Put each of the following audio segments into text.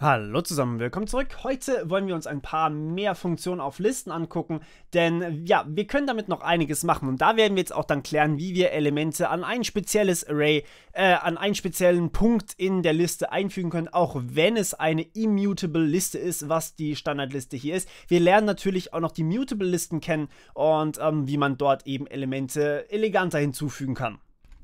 Hallo zusammen, willkommen zurück. Heute wollen wir uns ein paar mehr Funktionen auf Listen angucken, denn ja, wir können damit noch einiges machen und da werden wir jetzt auch dann klären, wie wir Elemente an ein spezielles Array, äh, an einen speziellen Punkt in der Liste einfügen können, auch wenn es eine immutable Liste ist, was die Standardliste hier ist. Wir lernen natürlich auch noch die mutable Listen kennen und ähm, wie man dort eben Elemente eleganter hinzufügen kann.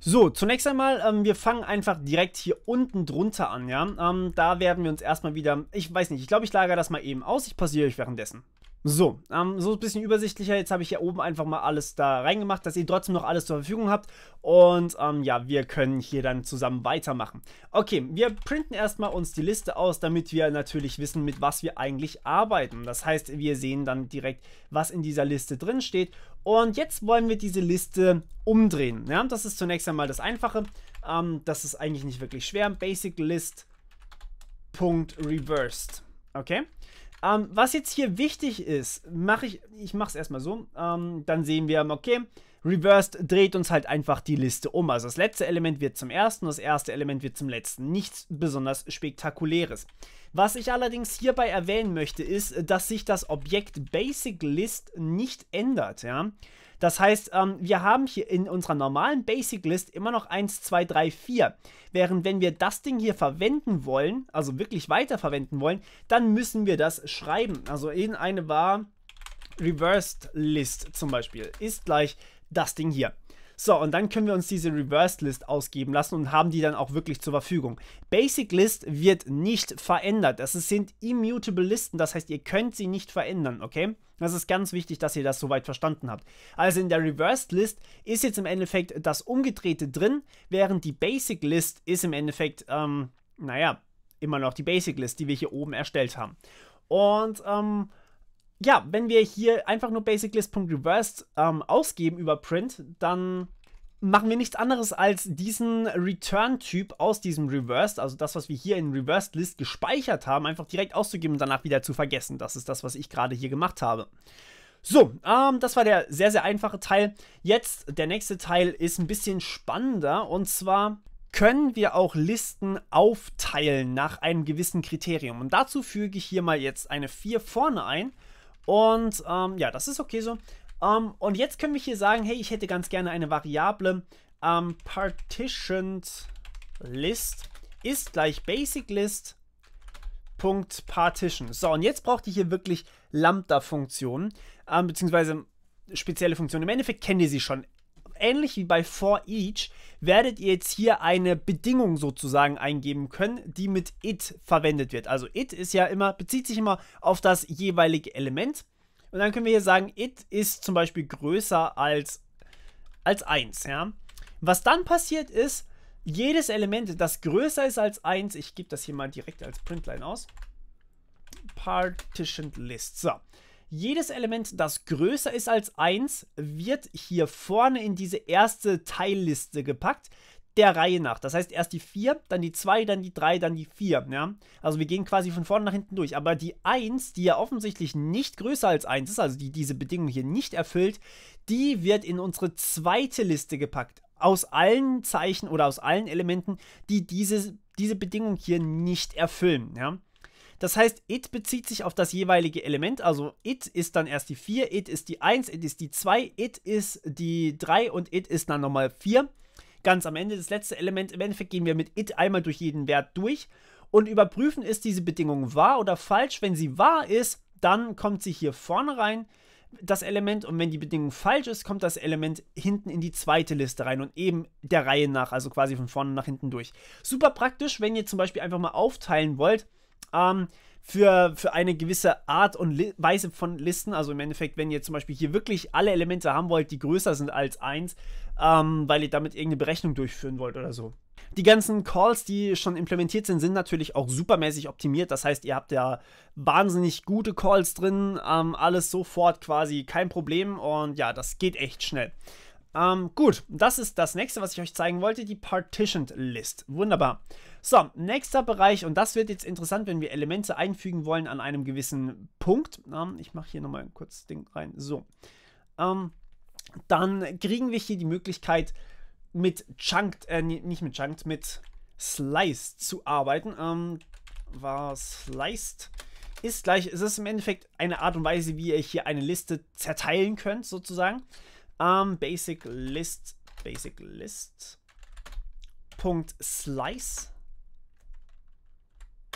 So, zunächst einmal, ähm, wir fangen einfach direkt hier unten drunter an, ja. Ähm, da werden wir uns erstmal wieder, ich weiß nicht, ich glaube, ich lagere das mal eben aus. Ich passiere euch währenddessen. So, ähm, so ein bisschen übersichtlicher. Jetzt habe ich hier oben einfach mal alles da reingemacht, dass ihr trotzdem noch alles zur Verfügung habt. Und ähm, ja, wir können hier dann zusammen weitermachen. Okay, wir printen erstmal uns die Liste aus, damit wir natürlich wissen, mit was wir eigentlich arbeiten. Das heißt, wir sehen dann direkt, was in dieser Liste drin steht. Und jetzt wollen wir diese Liste umdrehen. Ja, das ist zunächst einmal das Einfache. Ähm, das ist eigentlich nicht wirklich schwer. Basic List. Reversed. Okay? Ähm, was jetzt hier wichtig ist, mache ich, ich mache es erstmal so, ähm, dann sehen wir, okay, Reversed dreht uns halt einfach die Liste um. Also das letzte Element wird zum ersten, das erste Element wird zum letzten. Nichts besonders Spektakuläres. Was ich allerdings hierbei erwähnen möchte, ist, dass sich das Objekt Basic List nicht ändert. Ja? Das heißt, ähm, wir haben hier in unserer normalen Basic List immer noch 1, 2, 3, 4. Während wenn wir das Ding hier verwenden wollen, also wirklich weiterverwenden wollen, dann müssen wir das schreiben. Also in eine war Reversed List zum Beispiel ist gleich das Ding hier. So, und dann können wir uns diese Reversed List ausgeben lassen und haben die dann auch wirklich zur Verfügung. Basic List wird nicht verändert. Das sind immutable Listen, das heißt, ihr könnt sie nicht verändern, okay? Das ist ganz wichtig, dass ihr das soweit verstanden habt. Also in der Reversed List ist jetzt im Endeffekt das Umgedrehte drin, während die Basic List ist im Endeffekt, ähm, naja, immer noch die Basic List, die wir hier oben erstellt haben. Und, ähm, ja, wenn wir hier einfach nur basiclist.reversed ähm, ausgeben über Print, dann machen wir nichts anderes als diesen Return-Typ aus diesem Reversed, also das, was wir hier in Reversed List gespeichert haben, einfach direkt auszugeben und danach wieder zu vergessen. Das ist das, was ich gerade hier gemacht habe. So, ähm, das war der sehr, sehr einfache Teil. Jetzt, der nächste Teil ist ein bisschen spannender und zwar können wir auch Listen aufteilen nach einem gewissen Kriterium. Und dazu füge ich hier mal jetzt eine 4 vorne ein und ähm, ja, das ist okay so. Ähm, und jetzt können wir hier sagen, hey, ich hätte ganz gerne eine Variable ähm, partitioned list ist gleich basic list Punkt partition. So, und jetzt braucht ihr hier wirklich Lambda-Funktionen, ähm, beziehungsweise spezielle Funktionen. Im Endeffekt kennt ihr sie schon ähnlich wie bei for each werdet ihr jetzt hier eine Bedingung sozusagen eingeben können, die mit it verwendet wird. Also it ist ja immer, bezieht sich immer auf das jeweilige Element. Und dann können wir hier sagen, it ist zum Beispiel größer als, als 1. Ja? Was dann passiert ist, jedes Element, das größer ist als 1, ich gebe das hier mal direkt als Printline aus, partitioned list. So, jedes Element, das größer ist als 1, wird hier vorne in diese erste Teilliste gepackt, der Reihe nach. Das heißt erst die 4, dann die 2, dann die 3, dann die 4. Ja? Also wir gehen quasi von vorne nach hinten durch. Aber die 1, die ja offensichtlich nicht größer als 1 ist, also die diese Bedingung hier nicht erfüllt, die wird in unsere zweite Liste gepackt. Aus allen Zeichen oder aus allen Elementen, die diese, diese Bedingung hier nicht erfüllen. Ja? Das heißt, it bezieht sich auf das jeweilige Element. Also it ist dann erst die 4, it ist die 1, it ist die 2, it ist die 3 und it ist dann nochmal 4. Ganz am Ende das letzte Element. Im Endeffekt gehen wir mit it einmal durch jeden Wert durch und überprüfen, ist diese Bedingung wahr oder falsch. Wenn sie wahr ist, dann kommt sie hier vorne rein das Element und wenn die Bedingung falsch ist, kommt das Element hinten in die zweite Liste rein und eben der Reihe nach, also quasi von vorne nach hinten durch. Super praktisch, wenn ihr zum Beispiel einfach mal aufteilen wollt, ähm, für, für eine gewisse Art und Li Weise von Listen. Also im Endeffekt, wenn ihr zum Beispiel hier wirklich alle Elemente haben wollt, die größer sind als 1, ähm, weil ihr damit irgendeine Berechnung durchführen wollt oder so. Die ganzen Calls, die schon implementiert sind, sind natürlich auch supermäßig optimiert. Das heißt, ihr habt ja wahnsinnig gute Calls drin, ähm, alles sofort quasi kein Problem und ja, das geht echt schnell. Ähm, gut, das ist das nächste, was ich euch zeigen wollte, die Partitioned List. Wunderbar. So, nächster Bereich, und das wird jetzt interessant, wenn wir Elemente einfügen wollen an einem gewissen Punkt. Ähm, ich mache hier nochmal ein kurzes Ding rein. So. Ähm, dann kriegen wir hier die Möglichkeit, mit Chunked, äh, nicht mit Chunked, mit Sliced zu arbeiten. Ähm, war Sliced ist gleich, es ist im Endeffekt eine Art und Weise, wie ihr hier eine Liste zerteilen könnt, sozusagen. Um, ähm, basic list, basic list. Punkt slice.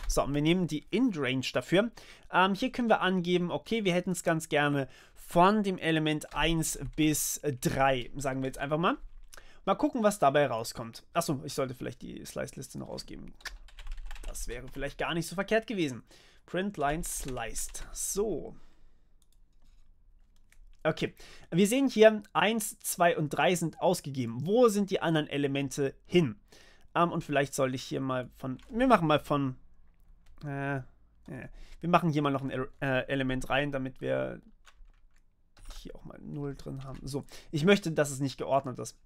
So, und wir nehmen die Indrange dafür. Ähm, hier können wir angeben, okay, wir hätten es ganz gerne von dem Element 1 bis 3, sagen wir jetzt einfach mal. Mal gucken, was dabei rauskommt. Achso, ich sollte vielleicht die Slice-Liste noch ausgeben. Das wäre vielleicht gar nicht so verkehrt gewesen. Print line sliced. So, Okay, wir sehen hier 1, 2 und 3 sind ausgegeben. Wo sind die anderen Elemente hin? Ähm, und vielleicht sollte ich hier mal von... Wir machen mal von... Äh, äh, wir machen hier mal noch ein äh, Element rein, damit wir hier auch mal 0 drin haben. So, ich möchte, dass es nicht geordnet ist.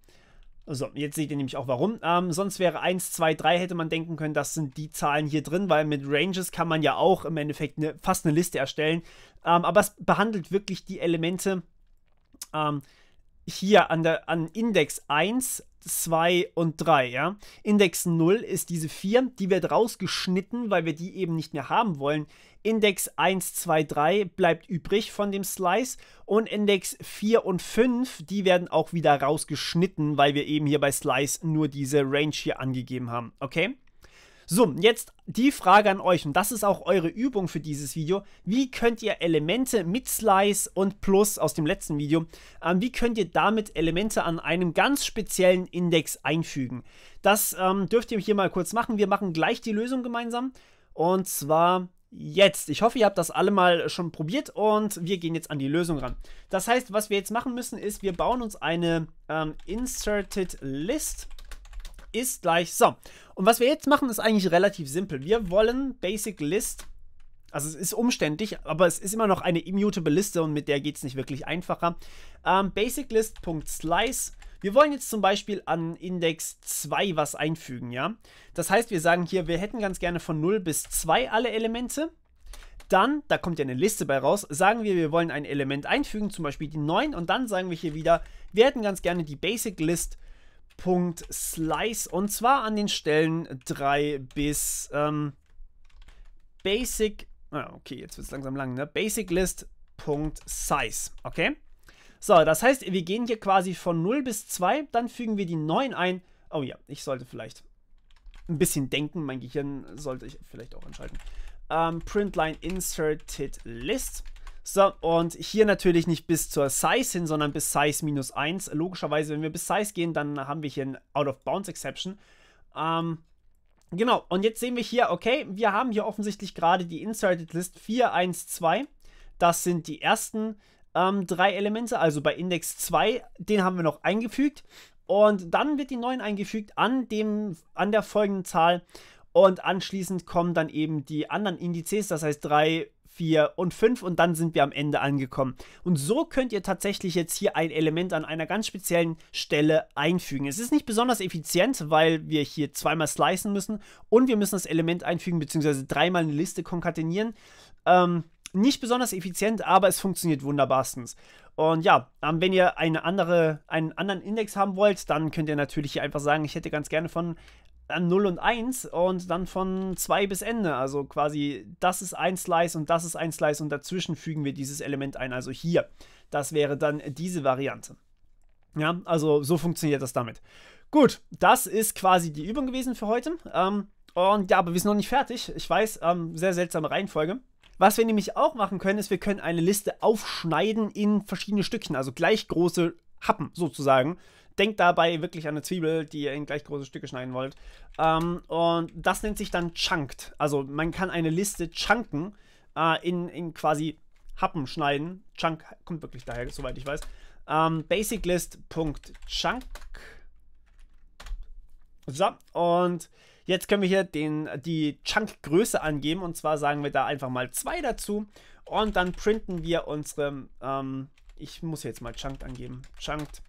So, jetzt seht ihr nämlich auch warum. Ähm, sonst wäre 1, 2, 3 hätte man denken können, das sind die Zahlen hier drin, weil mit Ranges kann man ja auch im Endeffekt ne, fast eine Liste erstellen. Ähm, aber es behandelt wirklich die Elemente ähm, hier an der an Index 1 2 und 3, ja. Index 0 ist diese 4, die wird rausgeschnitten, weil wir die eben nicht mehr haben wollen. Index 1, 2, 3 bleibt übrig von dem Slice und Index 4 und 5, die werden auch wieder rausgeschnitten, weil wir eben hier bei Slice nur diese Range hier angegeben haben, okay? So, jetzt die Frage an euch, und das ist auch eure Übung für dieses Video. Wie könnt ihr Elemente mit Slice und Plus aus dem letzten Video, ähm, wie könnt ihr damit Elemente an einem ganz speziellen Index einfügen? Das ähm, dürft ihr hier mal kurz machen. Wir machen gleich die Lösung gemeinsam. Und zwar jetzt. Ich hoffe, ihr habt das alle mal schon probiert und wir gehen jetzt an die Lösung ran. Das heißt, was wir jetzt machen müssen, ist, wir bauen uns eine ähm, Inserted List ist gleich so. Und was wir jetzt machen, ist eigentlich relativ simpel. Wir wollen Basic List, also es ist umständlich, aber es ist immer noch eine immutable Liste und mit der geht es nicht wirklich einfacher. Ähm, Basic List.slice. Wir wollen jetzt zum Beispiel an Index 2 was einfügen, ja? Das heißt, wir sagen hier, wir hätten ganz gerne von 0 bis 2 alle Elemente. Dann, da kommt ja eine Liste bei raus, sagen wir, wir wollen ein Element einfügen, zum Beispiel die 9, und dann sagen wir hier wieder, wir hätten ganz gerne die Basic List Punkt Slice und zwar an den Stellen 3 bis ähm, Basic, okay, jetzt wird es langsam lang, ne? Basic List Punkt Size, okay? So, das heißt, wir gehen hier quasi von 0 bis 2, dann fügen wir die 9 ein. Oh ja, ich sollte vielleicht ein bisschen denken, mein Gehirn sollte ich vielleicht auch entscheiden. Ähm, Printline Inserted List. So, und hier natürlich nicht bis zur Size hin, sondern bis Size minus 1. Logischerweise, wenn wir bis Size gehen, dann haben wir hier ein Out-of-Bounds-Exception. Ähm, genau, und jetzt sehen wir hier, okay, wir haben hier offensichtlich gerade die Inserted List 4, 1, 2. Das sind die ersten ähm, drei Elemente, also bei Index 2, den haben wir noch eingefügt. Und dann wird die 9 eingefügt an, dem, an der folgenden Zahl. Und anschließend kommen dann eben die anderen Indizes, das heißt 3, 4 und 5 und dann sind wir am Ende angekommen. Und so könnt ihr tatsächlich jetzt hier ein Element an einer ganz speziellen Stelle einfügen. Es ist nicht besonders effizient, weil wir hier zweimal slicen müssen und wir müssen das Element einfügen bzw. dreimal eine Liste konkatenieren. Ähm, nicht besonders effizient, aber es funktioniert wunderbarstens. Und ja, ähm, wenn ihr eine andere, einen anderen Index haben wollt, dann könnt ihr natürlich hier einfach sagen, ich hätte ganz gerne von an 0 und 1 und dann von 2 bis Ende. Also quasi, das ist ein Slice und das ist ein Slice und dazwischen fügen wir dieses Element ein. Also hier, das wäre dann diese Variante. Ja, also so funktioniert das damit. Gut, das ist quasi die Übung gewesen für heute. Ähm, und ja, aber wir sind noch nicht fertig. Ich weiß, ähm, sehr seltsame Reihenfolge. Was wir nämlich auch machen können, ist, wir können eine Liste aufschneiden in verschiedene Stückchen, also gleich große Happen sozusagen. Denkt dabei wirklich an eine Zwiebel, die ihr in gleich große Stücke schneiden wollt. Ähm, und das nennt sich dann chunked. Also man kann eine Liste chunken, äh, in, in quasi Happen schneiden. Chunk kommt wirklich daher, soweit ich weiß. Ähm, Basiclist.chunk. So, und jetzt können wir hier den, die Chunk-Größe angeben. Und zwar sagen wir da einfach mal 2 dazu. Und dann printen wir unsere, ähm, ich muss jetzt mal Chunked angeben. Chunked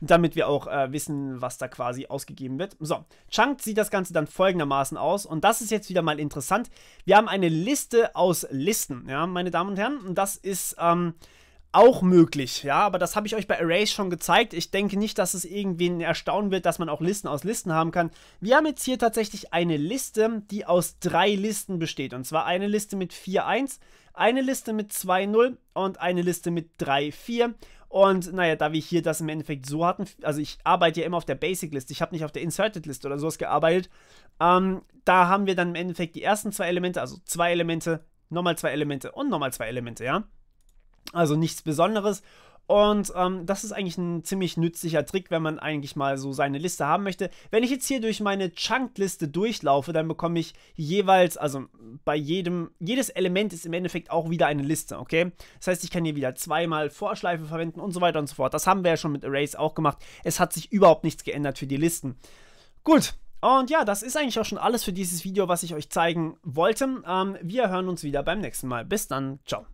damit wir auch äh, wissen, was da quasi ausgegeben wird. So, Chunkt sieht das Ganze dann folgendermaßen aus und das ist jetzt wieder mal interessant. Wir haben eine Liste aus Listen, ja, meine Damen und Herren, und das ist ähm, auch möglich, ja, aber das habe ich euch bei Arrays schon gezeigt. Ich denke nicht, dass es irgendwen erstaunen wird, dass man auch Listen aus Listen haben kann. Wir haben jetzt hier tatsächlich eine Liste, die aus drei Listen besteht und zwar eine Liste mit 4-1, eine Liste mit 2-0 und eine Liste mit 3-4 und naja, da wir hier das im Endeffekt so hatten, also ich arbeite ja immer auf der Basic List, ich habe nicht auf der Inserted List oder sowas gearbeitet. Ähm, da haben wir dann im Endeffekt die ersten zwei Elemente, also zwei Elemente, nochmal zwei Elemente und nochmal zwei Elemente, ja. Also nichts Besonderes. Und ähm, das ist eigentlich ein ziemlich nützlicher Trick, wenn man eigentlich mal so seine Liste haben möchte. Wenn ich jetzt hier durch meine Chunk-Liste durchlaufe, dann bekomme ich jeweils, also bei jedem, jedes Element ist im Endeffekt auch wieder eine Liste, okay? Das heißt, ich kann hier wieder zweimal Vorschleife verwenden und so weiter und so fort. Das haben wir ja schon mit Arrays auch gemacht. Es hat sich überhaupt nichts geändert für die Listen. Gut, und ja, das ist eigentlich auch schon alles für dieses Video, was ich euch zeigen wollte. Ähm, wir hören uns wieder beim nächsten Mal. Bis dann, ciao.